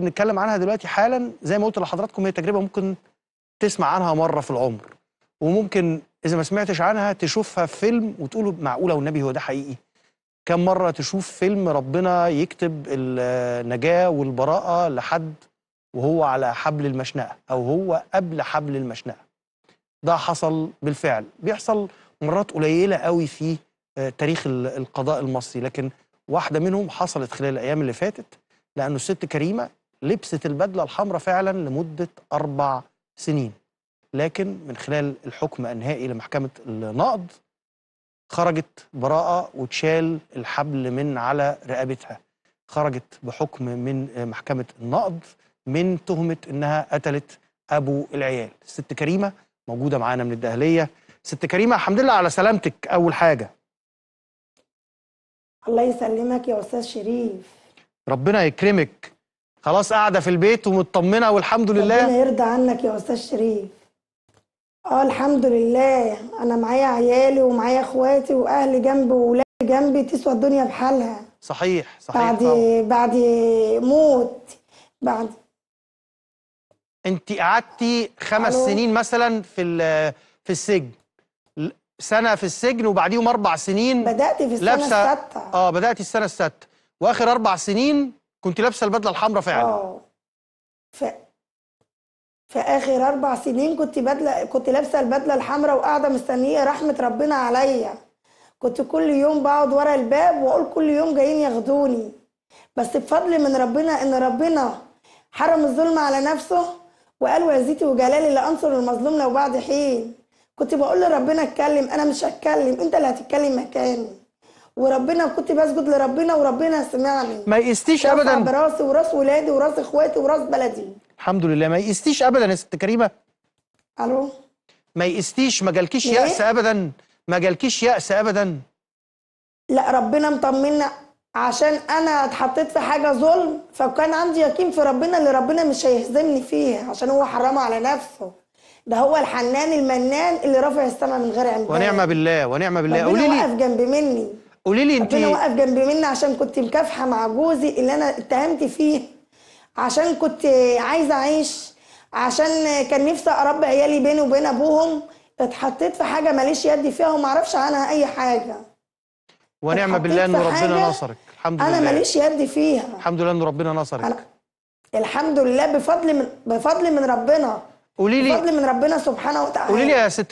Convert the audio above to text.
بنتكلم عنها دلوقتي حالا زي ما قلت لحضراتكم هي تجربه ممكن تسمع عنها مره في العمر وممكن اذا ما سمعتش عنها تشوفها في فيلم وتقول معقوله والنبي هو ده حقيقي كم مره تشوف فيلم ربنا يكتب النجاه والبراءه لحد وهو على حبل المشنقه او هو قبل حبل المشنقه ده حصل بالفعل بيحصل مرات قليله قوي في آه، تاريخ القضاء المصري لكن واحده منهم حصلت خلال الايام اللي فاتت لانه الست كريمه لبست البدلة الحمراء فعلا لمدة أربع سنين لكن من خلال الحكم النهائي لمحكمة النقض خرجت براءة وتشال الحبل من على رقبتها خرجت بحكم من محكمة النقض من تهمة إنها قتلت أبو العيال الست كريمة موجودة معانا من الدهلية ست كريمة الحمد لله على سلامتك أول حاجة الله يسلمك يا أستاذ شريف ربنا يكرمك خلاص قاعده في البيت ومطمنه والحمد لله ربنا يرضى عنك يا استاذ شريف اه الحمد لله انا معايا عيالي ومعايا اخواتي واهلي جنبي واولادي جنبي تسوى الدنيا بحالها صحيح صحيح بعد طبعا. بعد موت بعد انت قعدتي خمس سنين مثلا في في السجن سنه في السجن وبعديهم اربع سنين بدات في السنه السادسه اه بدات السنه السادسه واخر اربع سنين كنت لابسه البدله الحمراء فعلا اه ف... في اخر اربع سنين كنت بدله كنت لابسه البدله الحمراء وقاعده مستنيه رحمه ربنا عليا كنت كل يوم بقعد ورا الباب واقول كل يوم جايين ياخدوني بس بفضل من ربنا ان ربنا حرم الظلم على نفسه وقال وعزتي وجلالي لانصر المظلوم لو بعد حين كنت بقول لربنا اتكلم انا مش هتكلم انت اللي هتتكلم مكاني وربنا كنت بسجد لربنا وربنا سمعني ما يقستيش ابدا براسي وراس ولادي وراس اخواتي وراس بلدي الحمد لله ما يقستيش ابدا يا ست كريمه الو ما يقستيش ما جالكيش إيه؟ يأس ابدا ما جالكيش يأس ابدا لا ربنا مطمنا عشان انا اتحطيت في حاجه ظلم فكان عندي يقين في ربنا اللي ربنا مش هيهزمني فيها عشان هو حرام على نفسه ده هو الحنان المنان اللي رافع السماء من غير عمدان ونعم بالله ونعم بالله قولي لي واقف جنب مني قولي لي انت انا واقف جنبي مني عشان كنت مكافحه مع جوزي اللي انا اتهمت فيه عشان كنت عايزه اعيش عشان كان نفسي اربي عيالي بيني وبين ابوهم اتحطيت في حاجه ماليش يدي فيها وما اعرفش عنها اي حاجه ونعم بالله ان ربنا نصرك الحمد لله انا ماليش يد فيها الحمد لله ان ربنا نصرك الحمد لله بفضل من بفضل من ربنا قولي لي بفضل من ربنا سبحانه وتعالى قولي لي يا ست